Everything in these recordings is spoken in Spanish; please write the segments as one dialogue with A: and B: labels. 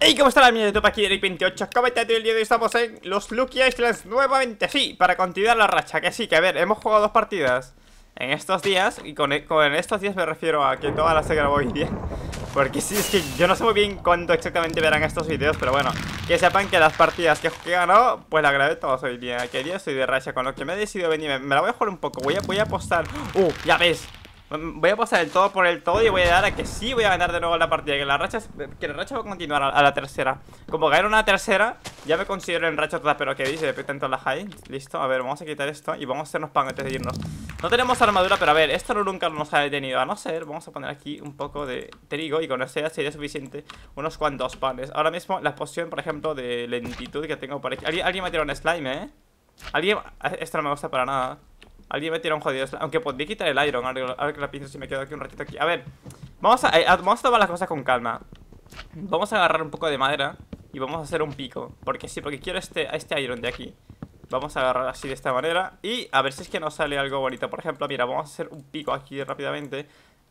A: Hey, ¿cómo la amigos de YouTube? aquí Eric 28 comentario el día de hoy estamos en los Lucky Islands nuevamente Sí, para continuar la racha, que sí, que a ver, hemos jugado dos partidas En estos días, y con, e, estos días me refiero a que todas las se grabó hoy día Porque sí, es que yo no sé muy bien cuánto exactamente verán estos videos Pero bueno, que sepan que las partidas que he ganado, pues las grabé todas hoy día Que día soy de racha, con lo que me he decidido venir, me, la voy a jugar un poco Voy a, voy a apostar, uh, ya ves Mm, voy a pasar el todo por el todo y voy a dar a que sí voy a ganar de nuevo la partida Que la racha, que la racha va a continuar a, la tercera Como ganar una tercera, ya me considero en racha toda Pero que dice, tanto la high, listo A ver, vamos a quitar esto y vamos a hacernos pan antes de irnos No tenemos armadura, pero a ver, esto nunca nos ha detenido A no ser, vamos a poner aquí un poco de trigo Y con eso ya sería suficiente unos cuantos panes Ahora mismo la poción, por ejemplo, de lentitud que tengo por aquí Alguien, me me tirado un slime, eh Alguien, ah, esto no me gusta para nada Alguien me tira un jodido Aunque podría quitar el iron. ver que la pienso si me quedo aquí un ratito aquí. A ver. Vamos a, eh, vamos tomar las cosas con calma. Vamos a agarrar un poco de madera. Y vamos a hacer un pico. Porque sí, porque quiero este, este iron de aquí. Vamos a agarrar así de esta manera. Y a ver si es que nos sale algo bonito. Por ejemplo, mira, vamos a hacer un pico aquí rápidamente.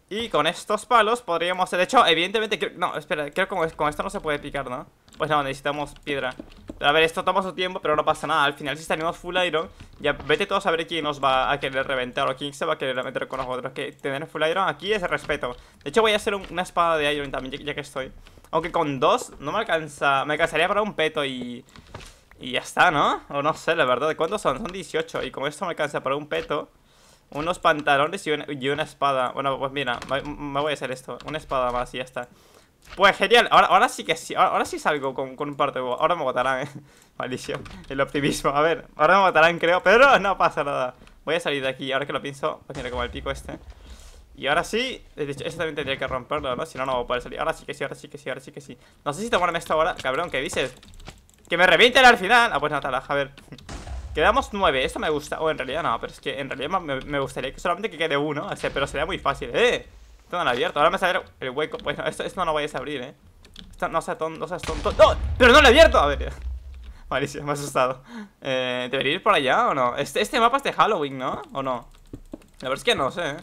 A: Y con estos palos podríamos... De hecho, evidentemente... No, espera, creo que con esto no se puede picar, ¿no? Pues no, necesitamos piedra A ver, esto toma su tiempo, pero no pasa nada Al final si tenemos full iron Ya vete todos a ver quién nos va a querer reventar O quién se va a querer meter con nosotros Que tener full iron aquí es respeto De hecho voy a hacer una espada de iron también, ya, que estoy Aunque con dos no me alcanza Me alcanzaría para un peto y... Y ya está, ¿no? O no sé, la verdad ¿Cuántos son? Son 18 Y con esto me alcanza para un peto Unos pantalones y una, espada Bueno, pues mira, me voy a hacer esto Una espada más y ya está pues genial, ahora, ahora sí que sí, ahora, sí salgo con, con un par de Ahora me matarán, eh. Maldición, el optimismo. A ver, ahora me matarán, creo. Pero no pasa nada. Voy a salir de aquí, ahora que lo pienso. Pues mira, como el pico este. Y ahora sí, de hecho, este también tendría que romperlo, ¿no? Si no, no voy a poder salir. Ahora sí que sí, ahora sí que sí, ahora sí que sí. No sé si tomarme esto ahora, cabrón, ¿qué dices? ¡Que me revienten al final! Ah, pues no, a ver. Quedamos nueve, esto me gusta. O oh, en realidad no, pero es que en realidad me, gustaría que solamente que quede uno. O pero sería muy fácil, ¿eh? Esto no lo he abierto. Ahora me sale el hueco. Bueno, esto, no lo vayas a abrir, eh. no seas tonto. No seas tonto. ¡No! ¡Pero no lo he abierto! A ver. Malísimo, me ha asustado. Eh, ¿Debería ir por allá o no? Este, este mapa es de Halloween, ¿no? ¿O no? La verdad es que no sé. Eh.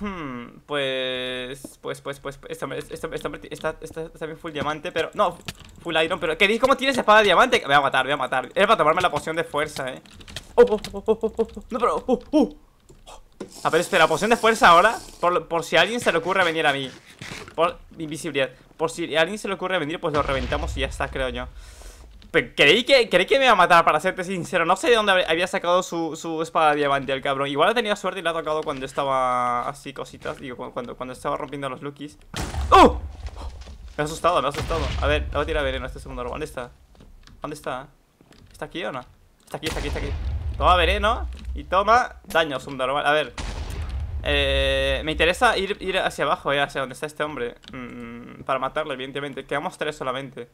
A: Hmm, pues, pues, pues, pues, este este, este está, está, bien full diamante, pero, no, full iron, pero, ¿qué dices? ¿Cómo tienes espada de diamante? Voy a matar, voy a matar, era para tomarme la poción de fuerza, eh, oh, oh, oh, oh, oh, oh, oh. no, pero, uh, uh. A ah, ver, espera, poción de fuerza ahora Por, si a alguien se le ocurre venir a mí Por invisibilidad Por si a alguien se le ocurre venir, pues lo reventamos y ya está, creo yo creí que, creí que me iba a matar, para serte sincero No sé de dónde había sacado su, su espada diamante el cabrón Igual ha tenido suerte y la ha tocado cuando estaba así cositas Digo, cuando, cuando estaba rompiendo los lookies ¡Oh! Me ha asustado, me ha asustado A ver, le voy a tirar veneno este segundo ¿Dónde está? ¿Dónde está? ¿Está aquí o no? Está aquí, está aquí, está aquí Toma veneno y toma daño subnormal. A ver. Eh, me interesa ir, ir hacia abajo, eh, hacia donde está este hombre. Mm, para matarlo, evidentemente. Quedamos tres solamente.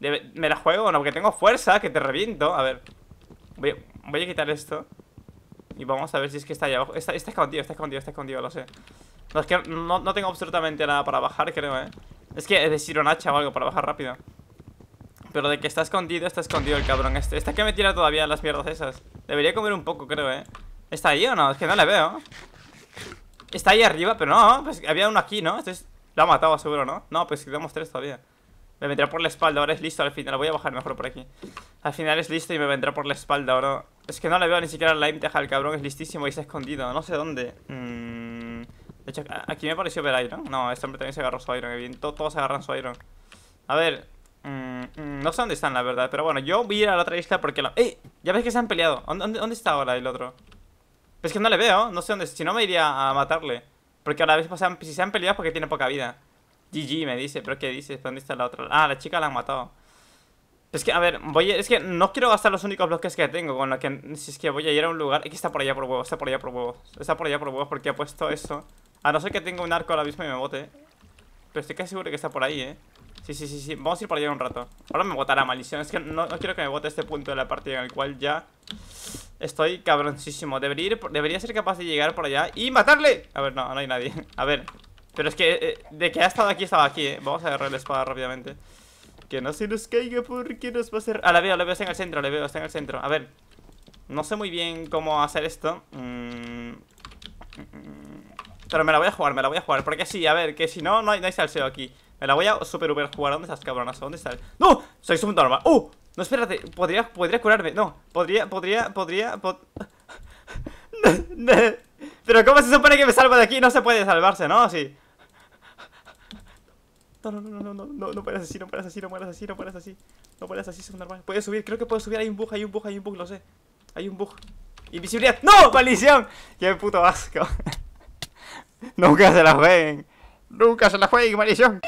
A: me la juego, no, porque tengo fuerza, que te reviento. A ver. Voy, a quitar esto. Y vamos a ver si es que está allá abajo. Está, escondido, está escondido, está escondido, lo sé. No, es que no, tengo absolutamente nada para bajar, creo, eh. Es que es decir un hacha o algo para bajar rápido. Pero de que está escondido, está escondido el cabrón este Está que me tira todavía las mierdas esas Debería comer un poco, creo, eh ¿Está ahí o no? Es que no le veo Está ahí arriba, pero no, pues había uno aquí, ¿no? Lo ha matado seguro, ¿no? No, pues quedamos tres todavía Me vendrá por la espalda, ahora es listo al final Voy a bajar mejor por aquí Al final es listo y me vendrá por la espalda no? Es que no le veo ni siquiera la deja, al cabrón Es listísimo y ha escondido, no sé dónde Mmm... De hecho, aquí me pareció ver Iron No, este hombre también se agarró su Iron eh. Todos agarran su Iron A ver mmm... Mm, no sé dónde están, la verdad. Pero bueno, yo voy a ir a la otra isla porque la... ¡Ey! Ya ves que se han peleado. ¿Dónde, dónde está ahora el otro? es que no le veo. No sé dónde... Si no, me iría a matarle. Porque a ahora ves, si se han peleado es porque tiene poca vida. GG me dice. ¿Pero qué dices? ¿Dónde está la otra? Ah, la chica la han matado. Es que, a ver, voy a, es que no quiero gastar los únicos bloques que tengo Con que, si es que voy a ir a un lugar Es que está por allá por huevos, está por allá por huevos Está por allá por huevos porque ha puesto eso A no ser que tenga un arco ahora mismo y me bote Pero estoy casi seguro que está por ahí, eh Sí, sí, sí, sí. Vamos a ir por allá un rato. Ahora me botará maldición. Es que no, quiero que me bote este punto de la partida en el cual ya estoy cabronísimo. Debería, ir debería ser capaz de llegar por allá y matarle. A ver, no, no hay nadie. A ver. Pero es que eh, de que ha estado aquí, estaba aquí, eh. Vamos a agarrar la espada rápidamente. Que no se nos caiga porque nos va a ser. Ah, la veo, la veo, está en el centro, la veo, está en el centro. A ver. No sé muy bien cómo hacer esto. Mm. Pero me la voy a jugar, me la voy a jugar. Porque sí, a ver, que si no, no hay, no hay salseo aquí. Me la voy a super super jugar. ¿Dónde estás, cabronazo? ¿Dónde estás? ¡No! Soy normal ¡Uh! No, espérate. Podría, podría curarme. No. Podría, podría, podría. Pero ¿cómo se supone que me salvo de aquí? No se puede salvarse, ¿no? Sí. No, no, no, no, no, no, no puedes así, no puedes así, no puedes así, no puedes así. No puedes así, normal Puedes subir, creo que puedo subir. Hay un bug, hay un bug, hay un bug, lo sé. Hay un bug. Invisibilidad. ¡No! ¡Maldición! ¡Qué puto asco! Nunca se las ven. Nunca se las jueguen, maldición.